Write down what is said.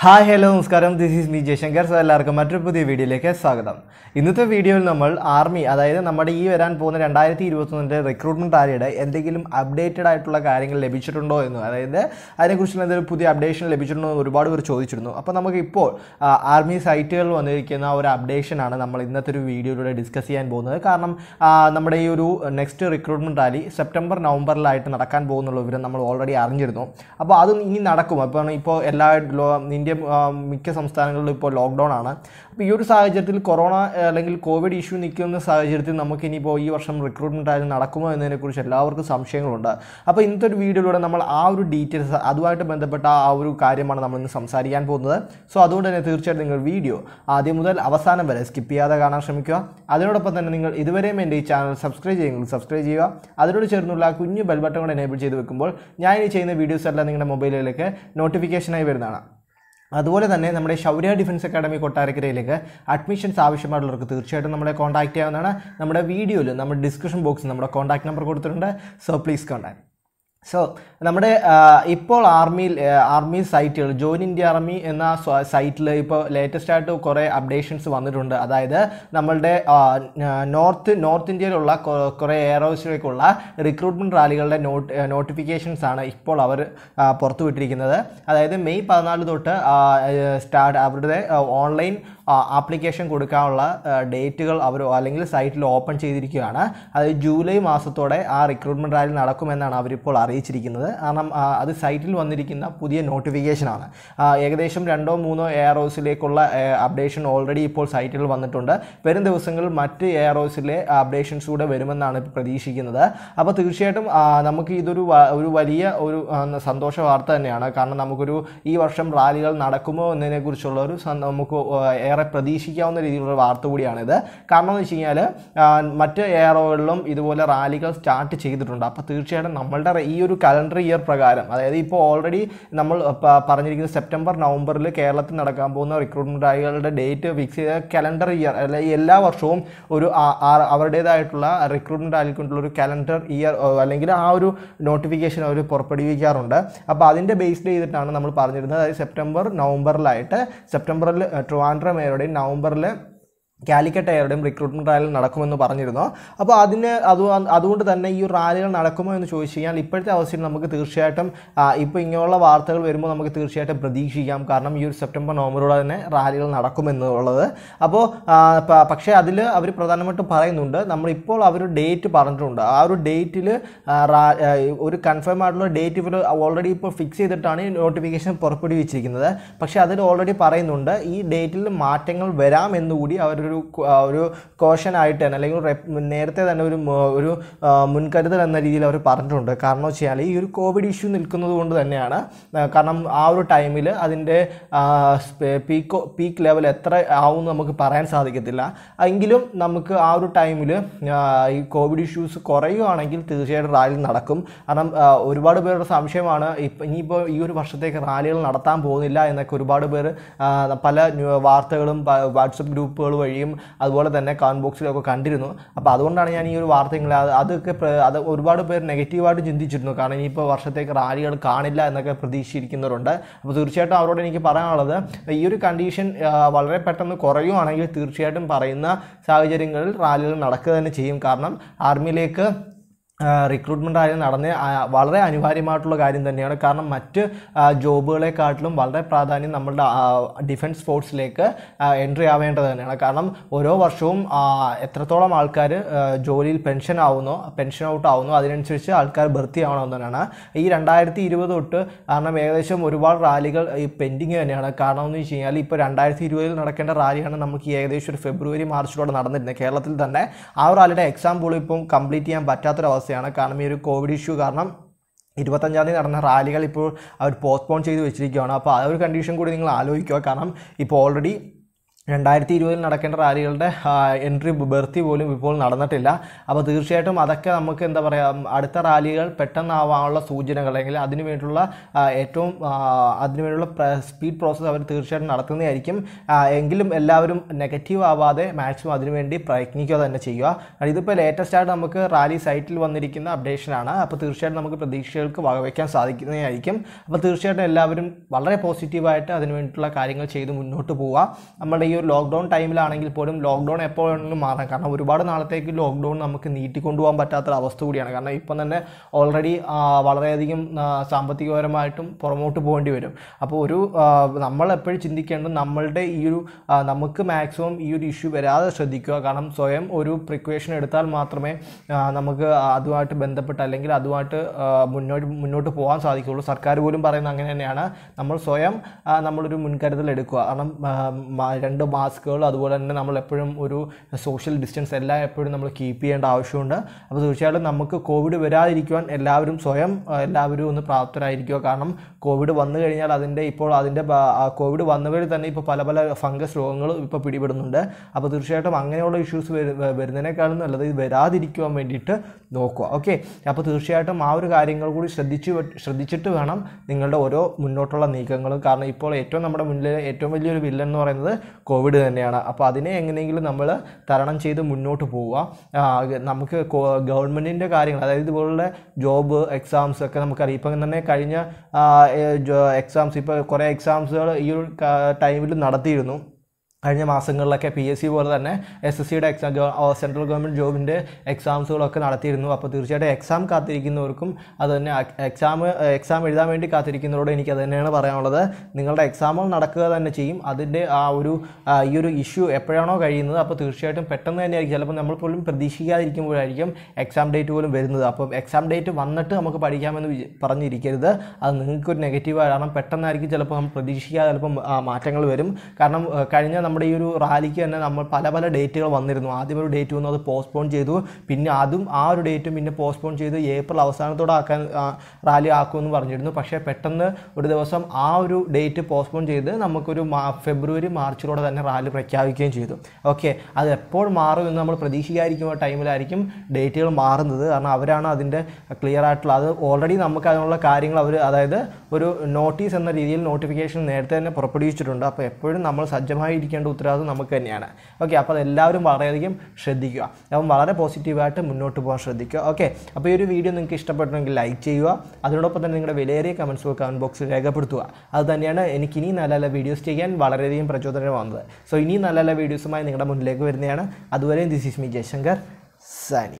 hi hello നമസ്കാരം this is me Jayashankar so എല്ലാവർക്കും മറ്റൊരു പുതിയ വീഡിയോയിലേക്ക് സ്വാഗതം ഇന്നത്തെ വീഡിയോയിൽ നമ്മൾ ആർമി അതായത് നമ്മുടെ ഈ വരാൻ പോകുന്ന രണ്ടായിരത്തി ഇരുപത്തൊന്നിൻ്റെ റിക്രൂട്ട്മെൻറ്റ് ടാലിയുടെ എന്തെങ്കിലും അപ്ഡേറ്റഡ് ആയിട്ടുള്ള കാര്യങ്ങൾ ലഭിച്ചിട്ടുണ്ടോ എന്ന് അതായത് അതിനെക്കുറിച്ച് എന്തെങ്കിലും പുതിയ അപ്ഡേഷൻ ലഭിച്ചിട്ടുണ്ടോ എന്ന് ഒരുപാട് പേർ ചോദിച്ചിരുന്നു അപ്പോൾ നമുക്ക് ഇപ്പോൾ ആർമി സൈറ്റുകളിൽ വന്നിരിക്കുന്ന ഒരു അപ്ഡേഷനാണ് നമ്മൾ ഇന്നത്തെ ഒരു വീഡിയോയിലൂടെ ഡിസ്കസ് ചെയ്യാൻ പോകുന്നത് കാരണം നമ്മുടെ ഈ ഒരു നെക്സ്റ്റ് റിക്രൂട്ട്മെൻറ്റ് ആലി സെപ്റ്റംബർ നവംബറിലായിട്ട് നടക്കാൻ പോകുന്നുള്ള വിവരം നമ്മൾ ഓൾറെഡി അറിഞ്ഞിരുന്നു അപ്പോൾ അത് ഇനി നടക്കും അപ്പോൾ ഇപ്പോൾ എല്ലാ ഇന്ത്യ മിക്ക സംസ്ഥാനങ്ങളിലും ഇപ്പോൾ ലോക്ക്ഡൗൺ ആണ് അപ്പോൾ ഈ ഒരു സാഹചര്യത്തിൽ കൊറോണ അല്ലെങ്കിൽ കോവിഡ് ഇഷ്യൂ നിൽക്കുന്ന സാഹചര്യത്തിൽ നമുക്ക് ഇനിയിപ്പോൾ ഈ വർഷം റിക്രൂട്ട്മെൻ്റ് ആയാലും നടക്കുമോ എന്നതിനെക്കുറിച്ച് എല്ലാവർക്കും സംശയങ്ങളുണ്ട് അപ്പോൾ ഇന്നത്തെ ഒരു വീഡിയോയിലൂടെ നമ്മൾ ആ ഒരു ഡീറ്റെയിൽസ് അതുമായിട്ട് ബന്ധപ്പെട്ട ആ ഒരു കാര്യമാണ് നമ്മൾ ഇന്ന് സംസാരിക്കാൻ പോകുന്നത് സോ അതുകൊണ്ട് തന്നെ തീർച്ചയായിട്ടും നിങ്ങൾ വീഡിയോ ആദ്യം മുതൽ അവസാനം വരെ സ്കിപ്പ് ചെയ്യാതെ കാണാൻ ശ്രമിക്കുക അതിനോടൊപ്പം തന്നെ നിങ്ങൾ ഇതുവരെയും എൻ്റെ ഈ ചാനൽ സബ്സ്ക്രൈബ് ചെയ്യുമെങ്കിൽ സബ്സ്ക്രൈബ് ചെയ്യുക അതിനോട് ചേർന്നുള്ള ആ കുഞ്ഞു ബെൽബട്ടം കൂടെ എനേബിൾ ചെയ്ത് വെക്കുമ്പോൾ ഞാൻ ഇനി ചെയ്യുന്ന വീഡിയോസ് എല്ലാം നിങ്ങളുടെ മൊബൈലിലേക്ക് നോട്ടിഫിക്കേഷനായി വരുന്നതാണ് അതുപോലെ തന്നെ നമ്മുടെ ശൗര്യ ഡിഫൻസ് അക്കാഡമി കൊട്ടാരക്കരയിലേക്ക് അഡ്മിഷൻസ് ആവശ്യമായിട്ടുള്ളവർക്ക് തീർച്ചയായിട്ടും നമ്മളെ കോൺടാക്ട് ചെയ്യാവുന്നതാണ് നമ്മുടെ വീഡിയോയിൽ നമ്മുടെ ഡിസ്ക്രിപ്ഷൻ ബോക്സിൽ നമ്മുടെ കോൺടാക്ട് നമ്പർ കൊടുത്തിട്ടുണ്ട് സോ പ്ലീസ് കോൺടാക്ട് സോ നമ്മുടെ ഇപ്പോൾ ആർമിയിൽ ആർമി സൈറ്റുകൾ ജോയിൻ ഇന്ത്യ ആർമി എന്ന സൈറ്റിൽ ഇപ്പോൾ ലേറ്റസ്റ്റ് ആയിട്ട് കുറേ അപ്ഡേഷൻസ് വന്നിട്ടുണ്ട് അതായത് നമ്മളുടെ നോർത്ത് നോർത്ത് ഇന്ത്യയിലുള്ള കുറേ എയർഹോസിലേക്കുള്ള റിക്രൂട്ട്മെൻറ്റ് റാലികളുടെ നോട്ട് നോട്ടിഫിക്കേഷൻസ് ആണ് ഇപ്പോൾ അവർ പുറത്തുവിട്ടിരിക്കുന്നത് അതായത് മെയ് പതിനാല് തൊട്ട് സ്റ്റാർട്ട് അവരുടെ ഓൺലൈൻ ആപ്ലിക്കേഷൻ കൊടുക്കാനുള്ള ഡേറ്റുകൾ അവർ അല്ലെങ്കിൽ സൈറ്റിൽ ഓപ്പൺ ചെയ്തിരിക്കുകയാണ് അത് ജൂലൈ മാസത്തോടെ ആ റിക്രൂട്ട്മെൻറ്റ് റാലി നടക്കുമെന്നാണ് അവരിപ്പോൾ അറിയിച്ചിരിക്കുന്നത് കാരണം അത് സൈറ്റിൽ വന്നിരിക്കുന്ന പുതിയ നോട്ടിഫിക്കേഷനാണ് ഏകദേശം രണ്ടോ മൂന്നോ എയറോസിലേക്കുള്ള അപ്ഡേഷൻ ഓൾറെഡി ഇപ്പോൾ സൈറ്റിൽ വന്നിട്ടുണ്ട് വരും ദിവസങ്ങളിൽ മറ്റ് എയറോസിലെ അപ്ഡേഷൻസ് കൂടെ വരുമെന്നാണ് പ്രതീക്ഷിക്കുന്നത് അപ്പോൾ തീർച്ചയായിട്ടും നമുക്ക് ഇതൊരു ഒരു വലിയ ഒരു സന്തോഷ വാർത്ത തന്നെയാണ് കാരണം നമുക്കൊരു ഈ വർഷം റാലികൾ നടക്കുമോ എന്നതിനെക്കുറിച്ചുള്ള ഒരു നമുക്ക് എയർ ഏറെ പ്രതീക്ഷിക്കാവുന്ന രീതിയിലുള്ള വാർത്ത കൂടിയാണിത് കാരണം എന്ന് വെച്ച് കഴിഞ്ഞാൽ മറ്റ് എയറോകളിലും ഇതുപോലെ റാലികൾ സ്റ്റാർട്ട് ചെയ്തിട്ടുണ്ട് അപ്പോൾ തീർച്ചയായിട്ടും നമ്മളുടെ ഈ ഒരു കലണ്ടർ ഇയർ പ്രകാരം അതായത് ഇപ്പോൾ ഓൾറെഡി നമ്മൾ പറഞ്ഞിരിക്കുന്ന സെപ്റ്റംബർ നവംബറിൽ കേരളത്തിൽ നടക്കാൻ പോകുന്ന റിക്രൂട്ട്മെൻറ്റ് റാലികളുടെ ഡേറ്റ് ഫിക്സ് ചെയ്ത കലണ്ടർ ഇയർ അല്ലെങ്കിൽ എല്ലാ വർഷവും ഒരു അവരുടേതായിട്ടുള്ള റിക്രൂട്ട്മെൻറ്റ് റാലിക്കൊണ്ടുള്ള ഒരു കലണ്ടർ ഇയർ അല്ലെങ്കിൽ ആ ഒരു നോട്ടിഫിക്കേഷൻ അവർ പുറപ്പെടുവിക്കാറുണ്ട് അപ്പോൾ അതിൻ്റെ ബേസ്ഡ് ചെയ്തിട്ടാണ് നമ്മൾ പറഞ്ഞിരുന്നത് അതായത് സെപ്റ്റംബർ നവംബറിലായിട്ട് സെപ്റ്റംബറിൽ ട്രിവാൻഡ്രം നായരുടെയും നവംബറിൽ കാലിക്കറ്റ് എയറുടെയും റിക്രൂട്ട്മെൻറ്റ് റാലി നടക്കുമെന്ന് പറഞ്ഞിരുന്നു അപ്പോൾ അതിന് അത് അതുകൊണ്ട് തന്നെ ഈ റാലികൾ നടക്കുമോ എന്ന് ചോദിച്ചു കഴിഞ്ഞാൽ ഇപ്പോഴത്തെ അവസ്ഥയിൽ നമുക്ക് തീർച്ചയായിട്ടും ഇപ്പോൾ ഇങ്ങനെയുള്ള വാർത്തകൾ വരുമ്പോൾ നമുക്ക് തീർച്ചയായിട്ടും പ്രതീക്ഷിക്കാം കാരണം ഈ ഒരു സെപ്റ്റംബർ നവംബറോടെ തന്നെ റാലികൾ നടക്കുമെന്നുള്ളത് അപ്പോൾ പക്ഷേ അതിൽ അവർ പ്രധാനമായിട്ടും പറയുന്നുണ്ട് നമ്മളിപ്പോൾ അവർ ഡേറ്റ് പറഞ്ഞിട്ടുണ്ട് ആ ഒരു ഡേറ്റിൽ ഒരു കൺഫേം ആയിട്ടുള്ള ഡേറ്റ് ഇവർ ഓൾറെഡി ഇപ്പോൾ ഫിക്സ് ചെയ്തിട്ടാണ് നോട്ടിഫിക്കേഷൻ പുറപ്പെടുവിച്ചിരിക്കുന്നത് പക്ഷേ അതിൽ ഓൾറെഡി പറയുന്നുണ്ട് ഈ ഡേറ്റിൽ മാറ്റങ്ങൾ വരാമെന്നുകൂടി അവർ ഒരു ഒരു കോഷൻ ആയിട്ട് തന്നെ അല്ലെങ്കിൽ നേരത്തെ തന്നെ ഒരു ഒരു മുൻകരുതൽ എന്ന രീതിയിൽ അവർ പറഞ്ഞിട്ടുണ്ട് കാരണം വെച്ചാൽ ഈ ഒരു കോവിഡ് ഇഷ്യൂ നിൽക്കുന്നത് കൊണ്ട് തന്നെയാണ് കാരണം ആ ഒരു ടൈമിൽ അതിൻ്റെ പീക്ക് പീക്ക് ലെവൽ എത്ര ആവും നമുക്ക് പറയാൻ സാധിക്കത്തില്ല എങ്കിലും നമുക്ക് ആ ഒരു ടൈമിൽ ഈ കോവിഡ് ഇഷ്യൂസ് കുറയുകയാണെങ്കിൽ തീർച്ചയായിട്ടും റാലി നടക്കും കാരണം ഒരുപാട് പേരുടെ സംശയമാണ് ഇപ്പം ഇനിയിപ്പോൾ ഈ ഒരു വർഷത്തേക്ക് റാലികൾ നടത്താൻ പോകുന്നില്ല എന്നൊക്കെ ഒരുപാട് പേര് പല വാർത്തകളും വാട്സപ്പ് ഗ്രൂപ്പുകൾ വഴി വഴിയും അതുപോലെ തന്നെ കമൻറ്റ് ബോക്സിലൊക്കെ കണ്ടിരുന്നു അപ്പോൾ അതുകൊണ്ടാണ് ഞാൻ ഈ ഒരു വാർത്തകൾ അതൊക്കെ അത് ഒരുപാട് പേർ നെഗറ്റീവായിട്ട് ചിന്തിച്ചിരുന്നു കാരണം ഇനിയിപ്പോൾ വർഷത്തേക്ക് റാലികൾ കാണില്ല എന്നൊക്കെ പ്രതീക്ഷിച്ചിരിക്കുന്നവരുണ്ട് അപ്പോൾ തീർച്ചയായിട്ടും അവരോട് എനിക്ക് പറയാനുള്ളത് ഈ ഒരു കണ്ടീഷൻ വളരെ പെട്ടെന്ന് കുറയുവാണെങ്കിൽ തീർച്ചയായിട്ടും പറയുന്ന സാഹചര്യങ്ങളിൽ റാലികൾ നടക്കുക തന്നെ ചെയ്യും കാരണം ആർമിയിലേക്ക് റിക്രൂട്ട്മെൻ്റ് ആയാലും നടന്ന് വളരെ അനിവാര്യമായിട്ടുള്ള കാര്യം തന്നെയാണ് കാരണം മറ്റ് ജോബുകളെക്കാട്ടിലും വളരെ പ്രാധാന്യം നമ്മളുടെ ഡിഫൻസ് സ്പോർട്സിലേക്ക് എൻട്രി ആവേണ്ടത് തന്നെയാണ് കാരണം ഓരോ വർഷവും എത്രത്തോളം ആൾക്കാർ ജോലിയിൽ പെൻഷൻ ആവുന്നോ പെൻഷൻ ഔട്ട് ആവുന്നോ അതിനനുസരിച്ച് ആൾക്കാർ ഭർത്തി തന്നെയാണ് ഈ രണ്ടായിരത്തി ഇരുപത് തൊട്ട് കാരണം ഏകദേശം ഒരുപാട് റാലികൾ ഈ പെൻഡിങ് തന്നെയാണ് കാരണം എന്ന് വെച്ച് കഴിഞ്ഞാൽ ഇപ്പോൾ രണ്ടായിരത്തി ഇരുപതിൽ നടക്കേണ്ട റാലിയാണ് നമുക്ക് ഏകദേശം ഒരു ഫെബ്രുവരി മാർച്ചിലൂടെ നടന്നിരുന്നത് കേരളത്തിൽ തന്നെ ആ റാലിയുടെ എക്സാം പോളിപ്പം കംപ്ലീറ്റ് ചെയ്യാൻ പറ്റാത്തൊരവസ്ഥ അവസ്ഥയാണ് കാരണം ഈ ഒരു കോവിഡ് ഇഷ്യൂ കാരണം ഇരുപത്തഞ്ചാം തീയതി നടന്ന റാലികൾ ഇപ്പോൾ അവർ പോസ്റ്റ്പോൺ ചെയ്ത് വെച്ചിരിക്കുകയാണ് അപ്പോൾ ആ ഒരു കണ്ടീഷൻ കൂടി നിങ്ങൾ ആലോചിക്കുക കാരണം ഇപ്പോൾ ഓൾറെഡി രണ്ടായിരത്തി ഇരുപതിൽ നടക്കേണ്ട റാലികളുടെ എൻട്രി ബെർത്തി പോലും ഇപ്പോൾ നടന്നിട്ടില്ല അപ്പോൾ തീർച്ചയായിട്ടും അതൊക്കെ നമുക്ക് എന്താ പറയുക അടുത്ത റാലികൾ പെട്ടെന്നാവാനുള്ള സൂചനകൾ അല്ലെങ്കിൽ അതിനു വേണ്ടിയുള്ള ഏറ്റവും അതിനു വേണ്ടിയുള്ള സ്പീഡ് പ്രോസസ്സ് അവർ തീർച്ചയായിട്ടും നടത്തുന്നതായിരിക്കും എങ്കിലും എല്ലാവരും നെഗറ്റീവ് ആവാതെ മാക്സിമം അതിനുവേണ്ടി പ്രയത്നിക്കുക തന്നെ ചെയ്യുക ഇതിപ്പോൾ ലേറ്റസ്റ്റ് ആയിട്ട് നമുക്ക് റാലി സൈറ്റിൽ വന്നിരിക്കുന്ന അപ്ഡേഷനാണ് അപ്പോൾ തീർച്ചയായിട്ടും നമുക്ക് പ്രതീക്ഷകൾക്ക് വകവയ്ക്കാൻ സാധിക്കുന്നതായിരിക്കും അപ്പോൾ തീർച്ചയായിട്ടും എല്ലാവരും വളരെ പോസിറ്റീവായിട്ട് അതിനു വേണ്ടിയിട്ടുള്ള കാര്യങ്ങൾ ചെയ്ത് മുന്നോട്ട് പോവുക നമ്മുടെ ഈ ഒരു ലോക്ക്ഡൗൺ ടൈമിലാണെങ്കിൽ പോലും ലോക്ക്ഡൗൺ എപ്പോൾ വേണമെങ്കിലും മാറാം കാരണം ഒരുപാട് നാളത്തേക്ക് ലോക്ക്ഡൗൺ നമുക്ക് നീട്ടിക്കൊണ്ടുപോകാൻ പറ്റാത്തൊരു അവസ്ഥ കൂടിയാണ് കാരണം ഇപ്പം തന്നെ ഓൾറെഡി വളരെയധികം സാമ്പത്തികപരമായിട്ടും പുറമോട്ട് പോകേണ്ടി വരും അപ്പോൾ ഒരു നമ്മൾ എപ്പോഴും ചിന്തിക്കേണ്ടത് നമ്മളുടെ ഈ ഒരു നമുക്ക് മാക്സിമം ഈ ഒരു ഇഷ്യൂ വരാതെ ശ്രദ്ധിക്കുക കാരണം സ്വയം ഒരു പ്രിക്വേഷൻ എടുത്താൽ മാത്രമേ നമുക്ക് അതുമായിട്ട് ബന്ധപ്പെട്ട് അല്ലെങ്കിൽ അതുമായിട്ട് മുന്നോട്ട് മുന്നോട്ട് പോകാൻ സാധിക്കുകയുള്ളൂ സർക്കാർ പോലും പറയുന്നത് അങ്ങനെ തന്നെയാണ് നമ്മൾ സ്വയം നമ്മളൊരു മുൻകരുതൽ എടുക്കുക കാരണം രണ്ട് രണ്ട് മാസ്കുകൾ അതുപോലെ തന്നെ നമ്മൾ എപ്പോഴും ഒരു സോഷ്യൽ ഡിസ്റ്റൻസ് എല്ലാം എപ്പോഴും നമ്മൾ കീപ്പ് ചെയ്യേണ്ട ആവശ്യമുണ്ട് അപ്പോൾ തീർച്ചയായിട്ടും നമുക്ക് കോവിഡ് വരാതിരിക്കുവാൻ എല്ലാവരും സ്വയം എല്ലാവരും ഒന്ന് പ്രാപ്തരായിരിക്കുക കാരണം കോവിഡ് വന്നു കഴിഞ്ഞാൽ അതിൻ്റെ ഇപ്പോൾ അതിൻ്റെ കോവിഡ് വന്നവരിൽ തന്നെ ഇപ്പോൾ പല പല ഫംഗസ് രോഗങ്ങൾ ഇപ്പോൾ പിടിപെടുന്നുണ്ട് അപ്പോൾ തീർച്ചയായിട്ടും അങ്ങനെയുള്ള ഇഷ്യൂസ് വരുന്നതിനേക്കാളും നല്ലത് ഇത് വരാതിരിക്കുവാൻ വേണ്ടിയിട്ട് നോക്കുക ഓക്കെ അപ്പോൾ തീർച്ചയായിട്ടും ആ ഒരു കാര്യങ്ങൾ കൂടി ശ്രദ്ധിച്ച് ശ്രദ്ധിച്ചിട്ട് വേണം നിങ്ങളുടെ ഓരോ മുന്നോട്ടുള്ള നീക്കങ്ങളും കാരണം ഇപ്പോൾ ഏറ്റവും നമ്മുടെ മുന്നിലെ ഏറ്റവും വലിയൊരു വില്ലൻ എന്ന് പറയുന്നത് കോവിഡ് തന്നെയാണ് അപ്പോൾ അതിനെ എങ്ങനെയെങ്കിലും നമ്മൾ തരണം ചെയ്ത് മുന്നോട്ട് പോവുക നമുക്ക് ഗവൺമെൻറ്റിൻ്റെ കാര്യങ്ങൾ അതായത് ഇതുപോലുള്ള ജോബ് എക്സാംസ് ഒക്കെ നമുക്കറിയാം ഇപ്പം തന്നെ കഴിഞ്ഞ എക്സാംസ് ഇപ്പോൾ കുറേ എക്സാംസുകൾ ഈ ഒരു ടൈമിൽ നടത്തിയിരുന്നു കഴിഞ്ഞ മാസങ്ങളിലൊക്കെ പി എസ് സി പോലെ തന്നെ എസ് എസ് സിയുടെ എക്സാം സെൻട്രൽ ഗവൺമെൻറ് ജോബിൻ്റെ എക്സാംസുകളൊക്കെ നടത്തിയിരുന്നു അപ്പോൾ തീർച്ചയായിട്ടും എക്സാം കാത്തിരിക്കുന്നവർക്കും അത് തന്നെ എക്സാം എക്സാം എഴുതാൻ വേണ്ടി കാത്തിരിക്കുന്നവരോട് എനിക്ക് അത് തന്നെയാണ് പറയാനുള്ളത് നിങ്ങളുടെ എക്സാമുകൾ നടക്കുക തന്നെ ചെയ്യും അതിൻ്റെ ആ ഒരു ഈ ഒരു ഇഷ്യൂ എപ്പോഴാണോ കഴിയുന്നത് അപ്പോൾ തീർച്ചയായിട്ടും പെട്ടെന്ന് തന്നെയായിരിക്കും ചിലപ്പോൾ നമ്മൾ പോലും പ്രതീക്ഷിക്കാതിരിക്കുമ്പോഴായിരിക്കും എക്സാം ഡേറ്റ് പോലും വരുന്നത് അപ്പോൾ എക്സാം ഡേറ്റ് വന്നിട്ട് നമുക്ക് പഠിക്കാമെന്ന് പറഞ്ഞിരിക്കരുത് അത് നിങ്ങൾക്കൊരു നെഗറ്റീവാണ് കാരണം പെട്ടെന്നായിരിക്കും ചിലപ്പോൾ നമ്മൾ പ്രതീക്ഷിക്കാതെ ചിലപ്പോൾ മാറ്റങ്ങൾ വരും കാരണം കഴിഞ്ഞ നമ്മൾ നമ്മുടെ ഈ ഒരു റാലിക്ക് തന്നെ നമ്മൾ പല പല ഡേറ്റുകൾ വന്നിരുന്നു ആദ്യം ഒരു ഡേറ്റ് വന്നു അത് പോസ്റ്റ്പോൺ ചെയ്തു പിന്നെ അതും ആ ഒരു ഡേറ്റും പിന്നെ പോസ്റ്റ്പോൺ ചെയ്ത് ഏപ്രിൽ അവസാനത്തോടെ ആക്കാൻ റാലി ആക്കുമെന്ന് പറഞ്ഞിരുന്നു പക്ഷേ പെട്ടെന്ന് ഒരു ദിവസം ആ ഒരു ഡേറ്റ് പോസ്റ്റ്പോൺ ചെയ്ത് നമുക്കൊരു ഫെബ്രുവരി മാർച്ചിലൂടെ തന്നെ റാലി പ്രഖ്യാപിക്കുകയും ചെയ്തു ഓക്കെ അത് എപ്പോൾ മാറും എന്ന് നമ്മൾ പ്രതീക്ഷിക്കാതിരിക്കുന്ന ടൈമിലായിരിക്കും ഡേറ്റുകൾ മാറുന്നത് കാരണം അവരാണ് അതിൻ്റെ ക്ലിയർ ആയിട്ടുള്ള അത് ഓൾറെഡി നമുക്ക് അതിനുള്ള കാര്യങ്ങൾ അവർ അതായത് ഒരു നോട്ടീസ് എന്ന രീതിയിൽ നോട്ടിഫിക്കേഷൻ നേരത്തെ തന്നെ പുറപ്പെടുവിച്ചിട്ടുണ്ട് അപ്പോൾ എപ്പോഴും നമ്മൾ സജ്ജമായിരിക്കും ശ്രദ്ധിക്കേണ്ട ഉത്തരവാദിത്വം നമുക്ക് തന്നെയാണ് ഓക്കെ അപ്പോൾ അതെല്ലാവരും വളരെയധികം ശ്രദ്ധിക്കുക അപ്പം വളരെ പോസിറ്റീവായിട്ട് മുന്നോട്ട് പോകാൻ ശ്രദ്ധിക്കുക ഓക്കെ അപ്പോൾ ഈ ഒരു വീഡിയോ നിങ്ങൾക്ക് ഇഷ്ടപ്പെട്ടെങ്കിൽ ലൈക്ക് ചെയ്യുക അതിനോടൊപ്പം തന്നെ നിങ്ങളുടെ വിലയേറിയ കമൻസ് കമൻറ്റ് ബോക്സിൽ രേഖപ്പെടുത്തുക അത് തന്നെയാണ് എനിക്ക് ഇനി നല്ല നല്ല വീഡിയോസ് ചെയ്യാൻ വളരെയധികം പ്രചോദനമാകുന്നത് സോ ഇനി നല്ല നല്ല വീഡിയോസുമായി നിങ്ങളുടെ മുന്നിലേക്ക് വരുന്നതാണ് അതുവരെ this is me Jayashankar Sani